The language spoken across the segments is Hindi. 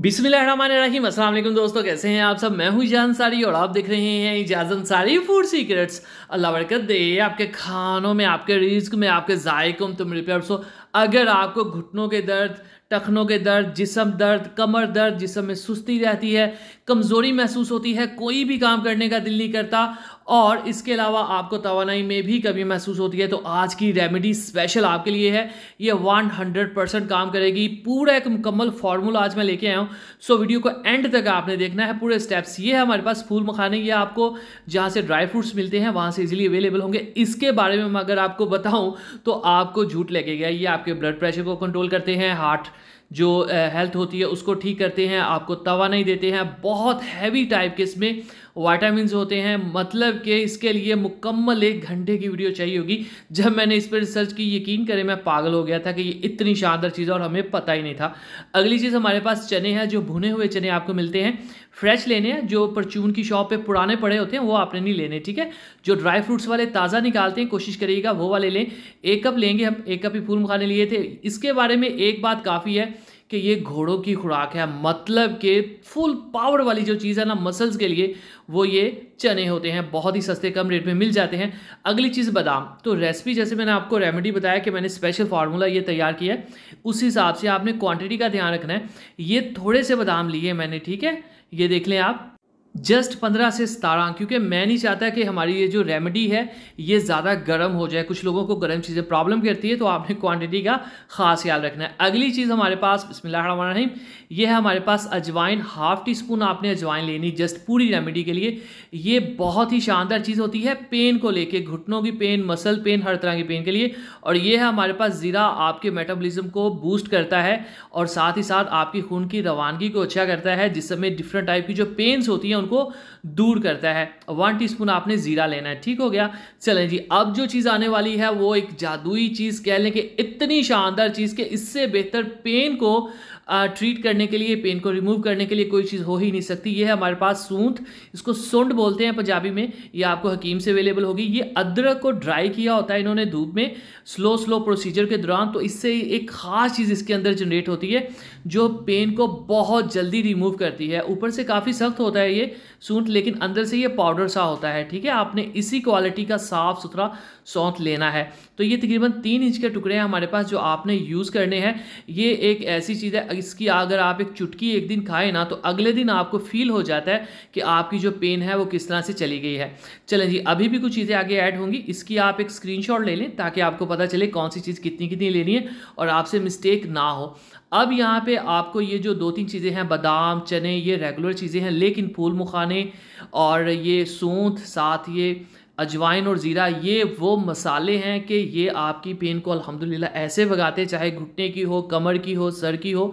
अस्सलाम वालेकुम दोस्तों कैसे हैं आप सब मैं हूं जान सारी और आप देख रहे हैं इजाज़न सारी फूड सीक्रेट्स अल्लाह बरकत दे आपके खानों में आपके रिज्क में आपके जायकों में तुम रिपेयर सो अगर आपको घुटनों के दर्द टखनों के दर्द जिसम दर्द कमर दर्द जिसम में सुस्ती रहती है कमज़ोरी महसूस होती है कोई भी काम करने का दिल नहीं करता और इसके अलावा आपको तोानाई में भी कमी महसूस होती है तो आज की रेमेडी स्पेशल आपके लिए है ये 100 परसेंट काम करेगी पूरा एक मुकम्मल फार्मूला आज मैं लेके आया हूँ सो वीडियो को एंड तक आपने देखना है पूरे स्टेप्स ये है हमारे पास फूल मखाने ये आपको जहाँ से ड्राई फ्रूट्स मिलते हैं वहाँ से इज़िली अवेलेबल होंगे इसके बारे में अगर आपको बताऊँ तो आपको झूठ लगेगा ये आप आपके ब्लड प्रेशर को कंट्रोल करते हैं हार्ट जो हेल्थ होती है उसको ठीक करते हैं आपको तवा नहीं देते हैं बहुत हैवी टाइप के इसमें वाइटामिन होते हैं मतलब कि इसके लिए मुकम्मल एक घंटे की वीडियो चाहिए होगी जब मैंने इस पर रिसर्च की यकीन करें मैं पागल हो गया था कि ये इतनी शानदार चीज़ और हमें पता ही नहीं था अगली चीज़ हमारे पास चने हैं जो भुने हुए चने आपको मिलते हैं फ्रेश लेने हैं जो परचून की शॉप पे पुराने पड़े होते हैं वो आपने नहीं लेने ठीक है जो ड्राई फ्रूट्स वाले ताज़ा निकालते हैं कोशिश करिएगा वो वाले लें एक कप लेंगे हम एक कप ही फूल मखाने लिए थे इसके बारे में एक बात काफ़ी है कि ये घोड़ों की खुराक है मतलब कि फुल पावर वाली जो चीज़ है ना मसल्स के लिए वो ये चने होते हैं बहुत ही सस्ते कम रेट में मिल जाते हैं अगली चीज़ बादाम तो रेसिपी जैसे मैंने आपको रेमेडी बताया कि मैंने स्पेशल फार्मूला ये तैयार किया है उस हिसाब से आपने क्वांटिटी का ध्यान रखना है ये थोड़े से बादाम लिए मैंने ठीक है ये देख लें आप जस्ट पंद्रह से सतारह क्योंकि मैं नहीं चाहता कि हमारी ये जो रेमेडी है ये ज़्यादा गर्म हो जाए कुछ लोगों को गर्म चीज़ें प्रॉब्लम करती है तो आपने क्वांटिटी का खास ख्याल रखना है अगली चीज़ हमारे पास बसमिल्लाम ये है हमारे पास अजवाइन हाफ़ टी स्पून आपने अजवाइन लेनी जस्ट पूरी रेमेडी के लिए ये बहुत ही शानदार चीज़ होती है पेन को लेके घुटनों की पेन मसल पेन हर तरह की पेन के लिए और ये है हमारे पास ज़ीरा आपके मेटाबोलिज्म को बूस्ट करता है और साथ ही साथ आपकी खून की रवानगी को अच्छा करता है जिस समय डिफरेंट टाइप की जो पेन्स होती हैं उनको दूर करता है वन टी आपने ज़ीरा लेना है ठीक हो गया चलें जी अब जो चीज़ आने वाली है वो एक जादुई चीज़ कह लें कि इतनी शानदार चीज़ के इससे बेहतर पेन को ट्रीट करने के लिए पेन को रिमूव करने के लिए कोई चीज़ हो ही नहीं सकती ये है हमारे पास सूंठ इसको सोंड बोलते हैं पंजाबी में ये आपको हकीम से अवेलेबल होगी ये अदरक को ड्राई किया होता है इन्होंने धूप में स्लो स्लो प्रोसीजर के दौरान तो इससे एक ख़ास चीज़ इसके अंदर जनरेट होती है जो पेन को बहुत जल्दी रिमूव करती है ऊपर से काफ़ी सख्त होता है ये सूंठ लेकिन अंदर से ये पाउडर सा होता है ठीक है आपने इसी क्वालिटी का साफ़ सुथरा सौंठ लेना है तो ये तकरीबन तीन इंच के टुकड़े हैं हमारे पास जो आपने यूज़ करने हैं ये एक ऐसी चीज़ है इसकी अगर आप एक चुटकी एक दिन खाए ना तो अगले दिन आपको फील हो जाता है कि आपकी जो पेन है वो किस तरह से चली गई है चलें जी अभी भी कुछ चीज़ें आगे ऐड होंगी इसकी आप एक स्क्रीनशॉट ले लें ताकि आपको पता चले कौन सी चीज़ कितनी कितनी लेनी है और आपसे मिस्टेक ना हो अब यहाँ पे आपको ये जो दो तीन चीज़ें हैं बादाम चने ये रेगुलर चीज़ें हैं लेकिन फूल मुखाने और ये सूंथ साथ ये अजवाइन और ज़ीरा ये वो मसाले हैं कि ये आपकी पेन को अल्हम्दुलिल्लाह ऐसे भगाते चाहे घुटने की हो कमर की हो सर की हो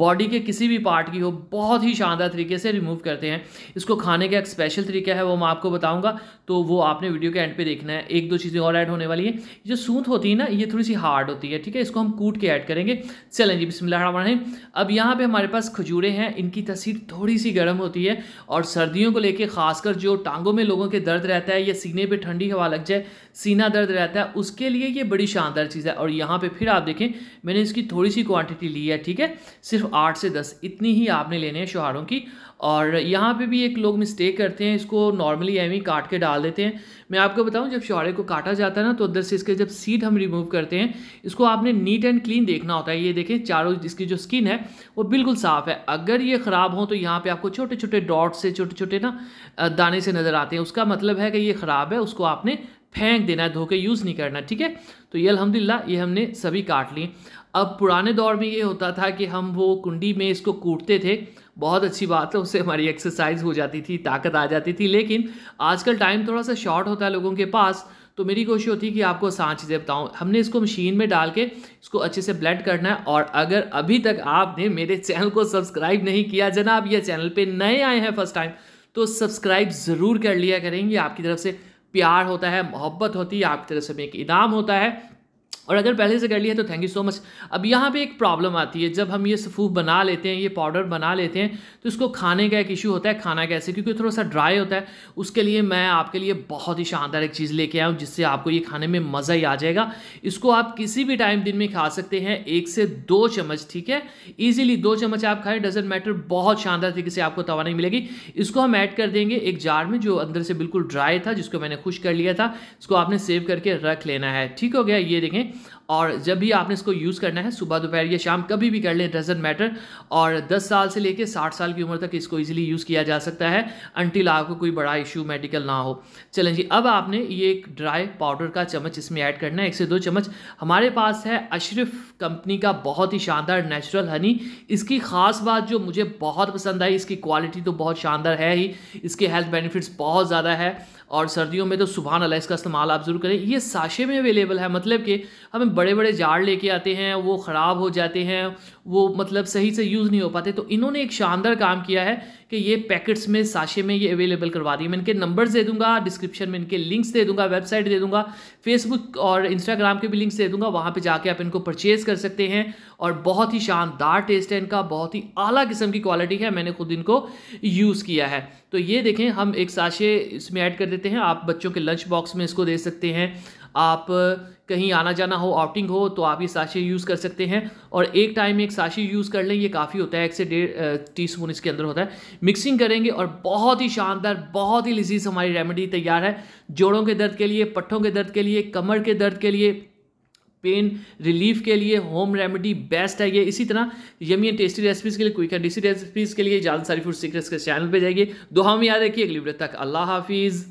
बॉडी के किसी भी पार्ट की हो बहुत ही शानदार तरीके से रिमूव करते हैं इसको खाने का एक स्पेशल तरीका है वो मैं आपको बताऊँगा तो वो आपने वीडियो के एंड पर देखना है एक दो चीज़ें और ऐड होने वाली है जो सूंत होती है ना ये थोड़ी सी हार्ड होती है ठीक है इसको हम कूट के ऐड करेंगे चलें जी बिसमिल्ल अब यहाँ पर हमारे पास खजूरें हैं इनकी तस्वीर थोड़ी सी गर्म होती है और सर्दियों को लेकर ख़ासकर जो टांगों में लोगों के दर्द रहता है या सीने घुटने पे ठंडी हवा लग जाए सीना दर्द रहता है उसके लिए ये बड़ी शानदार चीज़ है और यहाँ पे फिर आप देखें मैंने इसकी थोड़ी सी क्वांटिटी ली है ठीक है सिर्फ आठ से दस इतनी ही आपने लेने हैं शुहारों की और यहाँ पे भी एक लोग मिस्टेक करते हैं इसको नॉर्मली एम ही काट के डाल देते हैं मैं आपको बताऊँ जब शौड़े को काटा जाता है ना तो उधर से इसके जब सीड हम रिमूव करते हैं इसको आपने नीट एंड क्लीन देखना होता है ये देखें चारों इसकी जो स्किन है वो बिल्कुल साफ़ है अगर ये ख़राब हो तो यहाँ पर आपको छोटे छोटे डॉट से छोटे छोटे ना दाने से नज़र आते हैं उसका मतलब है कि ये ख़राब है उसको आपने फेंक देना है धो के यूज़ नहीं करना ठीक है तो ये अलहमदिल्ला ये हमने सभी काट लिए अब पुराने दौर में ये होता था कि हम वो कुंडी में इसको कूटते थे बहुत अच्छी बात है उससे हमारी एक्सरसाइज हो जाती थी ताकत आ जाती थी लेकिन आजकल टाइम थोड़ा सा शॉर्ट होता है लोगों के पास तो मेरी कोशिश होती है कि आपको आसान चीज़ें बताऊँ हमने इसको मशीन में डाल के इसको अच्छे से ब्लेंड करना है और अगर अभी तक आपने मेरे चैनल को सब्सक्राइब नहीं किया जना आप यह चैनल पर नए आए हैं फर्स्ट टाइम तो सब्सक्राइब ज़रूर कर लिया करेंगे आपकी तरफ से प्यार होता है मोहब्बत होती है आपकी तरफ से में एक इनाम होता है और अगर पहले से कर लिया तो थैंक यू सो मच अब यहाँ पे एक प्रॉब्लम आती है जब हम ये सफ़ूफ बना लेते हैं ये पाउडर बना लेते हैं तो इसको खाने का एक इशू होता है खाना कैसे क्योंकि थोड़ा सा ड्राई होता है उसके लिए मैं आपके लिए बहुत ही शानदार एक चीज़ लेके आया हूँ जिससे आपको ये खाने में मज़ा ही आ जाएगा इसको आप किसी भी टाइम दिन में खा सकते हैं एक से दो चम्मच ठीक है ईजिली दो चम्मच आप खाएँ डजेंट मैटर बहुत शानदार तरीके से आपको तवा नहीं मिलेगी इसको हम ऐड कर देंगे एक जार में जो अंदर से बिल्कुल ड्राई था जिसको मैंने खुश कर लिया था इसको आपने सेव करके रख लेना है ठीक हो गया ये देखें और जब भी आपने इसको यूज़ करना है सुबह दोपहर या शाम कभी भी कर लें डजेंट मैटर और 10 साल से लेके 60 साल की उम्र तक इसको इजीली यूज़ किया जा सकता है अनटिल आपको कोई बड़ा इशू मेडिकल ना हो चलें जी अब आपने ये एक ड्राई पाउडर का चम्मच इसमें ऐड करना है एक से दो चम्मच हमारे पास है अशरफ कंपनी का बहुत ही शानदार नेचुरल हनी इसकी ख़ास बात जो मुझे बहुत पसंद आई इसकी क्वालिटी तो बहुत शानदार है ही इसके हेल्थ बेनिफिट्स बहुत ज़्यादा है और सर्दियों में तो सुबह अला इसका इस्तेमाल आप ज़रूर करें ये साशे में अवेलेबल है मतलब कि हम बड़े बड़े जार लेके आते हैं वो ख़राब हो जाते हैं वो मतलब सही से यूज़ नहीं हो पाते तो इन्होंने एक शानदार काम किया है कि ये पैकेट्स में साशे में ये अवेलेबल करवा दी मैं इनके नंबर्स दे दूंगा डिस्क्रिप्शन में इनके लिंक्स दे दूंगा वेबसाइट दे दूंगा फेसबुक और इंस्टाग्राम के भी लिंक्स दे दूंगा वहाँ पर जाके आप इनको परचेज़ कर सकते हैं और बहुत ही शानदार टेस्ट है इनका बहुत ही अला किस्म की क्वालिटी है मैंने खुद इनको यूज़ किया है तो ये देखें हम एक साशे इसमें ऐड कर देते हैं आप बच्चों के लंच बॉक्स में इसको दे सकते हैं आप कहीं आना जाना हो आउटिंग हो तो आप ये साशी यूज़ कर सकते हैं और एक टाइम एक साशी यूज़ कर लें ये काफ़ी होता है एक से डेढ़ टी स्पून इसके अंदर होता है मिक्सिंग करेंगे और बहुत ही शानदार बहुत ही लजीज हमारी रेमेडी तैयार है जोड़ों के दर्द के लिए पट्ठों के दर्द के लिए कमर के दर्द के लिए पेन रिलीफ के लिए होम रेमेडी बेस्ट है ये इसी तरह यमी एंड टेस्टी रेसिपीज़ के लिए क्विक एंड डिसी रेसिपीज़ के लिए जाल सारी फूड सीक्रेट्स के चैनल पे जाइए दो हम याद रखिए अगली वीडियो तक अल्लाह हाफिज़